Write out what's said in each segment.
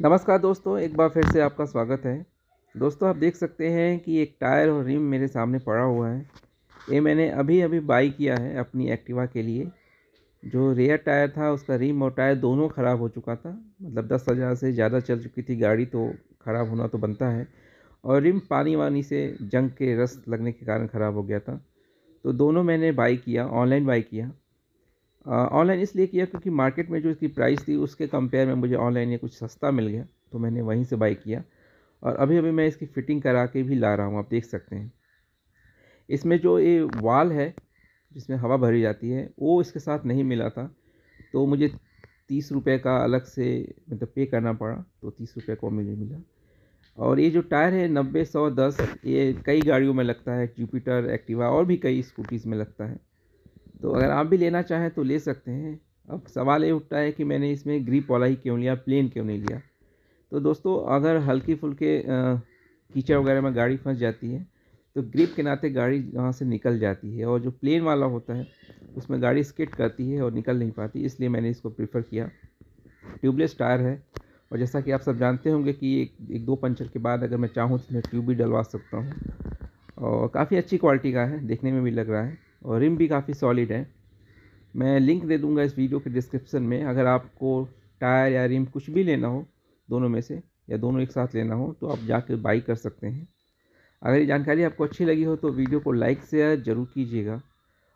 नमस्कार दोस्तों एक बार फिर से आपका स्वागत है दोस्तों आप देख सकते हैं कि एक टायर और रिम मेरे सामने पड़ा हुआ है ये मैंने अभी अभी बाई किया है अपनी एक्टिवा के लिए जो रेयर टायर था उसका रिम और टायर दोनों ख़राब हो चुका था मतलब दस हज़ार से ज़्यादा चल चुकी थी गाड़ी तो ख़राब होना तो बनता है और रिम पानी वानी से जंग के रस लगने के कारण ख़राब हो गया था तो दोनों मैंने बाई किया ऑनलाइन बाई किया ऑनलाइन इसलिए किया क्योंकि मार्केट में जो इसकी प्राइस थी उसके कंपेयर में मुझे ऑनलाइन ये कुछ सस्ता मिल गया तो मैंने वहीं से बाई किया और अभी अभी मैं इसकी फ़िटिंग करा के भी ला रहा हूँ आप देख सकते हैं इसमें जो ये वाल है जिसमें हवा भरी जाती है वो इसके साथ नहीं मिला था तो मुझे तीस रुपये का अलग से मतलब पे करना पड़ा तो तीस रुपये को मुझे मिला और ये जो टायर है नब्बे सौ दस ये कई गाड़ियों में लगता है जुपिटर एक्टिवा और भी कई स्कूटीज़ में लगता है तो अगर आप भी लेना चाहें तो ले सकते हैं अब सवाल ये उठता है कि मैंने इसमें ग्रीप वाला ही क्यों लिया प्लेन क्यों नहीं लिया तो दोस्तों अगर हल्के फुल्के कीचड़ वगैरह में गाड़ी फंस जाती है तो ग्रिप के नाते गाड़ी वहाँ से निकल जाती है और जो प्लेन वाला होता है उसमें गाड़ी स्किट करती है और निकल नहीं पाती इसलिए मैंने इसको प्रीफर किया ट्यूबलेस टायर है और जैसा कि आप सब जानते होंगे कि एक, एक दो पंचर के बाद अगर मैं चाहूँ तो मैं ट्यूब भी डलवा सकता हूँ और काफ़ी अच्छी क्वालिटी का है देखने में भी लग रहा है और रिम भी काफ़ी सॉलिड है मैं लिंक दे दूंगा इस वीडियो के डिस्क्रिप्शन में अगर आपको टायर या रिम कुछ भी लेना हो दोनों में से या दोनों एक साथ लेना हो तो आप जाकर बाई कर सकते हैं अगर ये जानकारी आपको अच्छी लगी हो तो वीडियो को लाइक शेयर ज़रूर कीजिएगा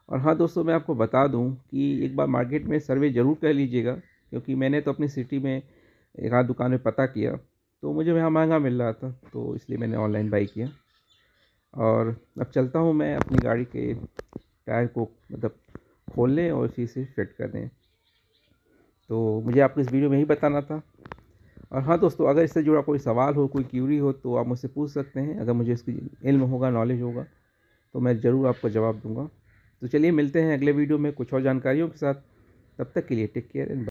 और हाँ दोस्तों मैं आपको बता दूँ कि एक बार मार्केट में सर्वे ज़रूर कर लीजिएगा क्योंकि मैंने तो अपनी सिटी में एक आध दुकान में पता किया तो मुझे वहाँ महंगा मिल रहा था तो इसलिए मैंने ऑनलाइन बाई किया और अब चलता हूँ मैं अपनी गाड़ी के टायर को मतलब खोल लें और उसी से फिट कर दें तो मुझे आपको इस वीडियो में ही बताना था और हाँ दोस्तों अगर इससे जुड़ा कोई सवाल हो कोई क्यूरी हो तो आप मुझसे पूछ सकते हैं अगर मुझे इसकी इल्म होगा नॉलेज होगा तो मैं ज़रूर आपको जवाब दूंगा तो चलिए मिलते हैं अगले वीडियो में कुछ और जानकारियों के साथ तब तक के लिए टेक केयर एंड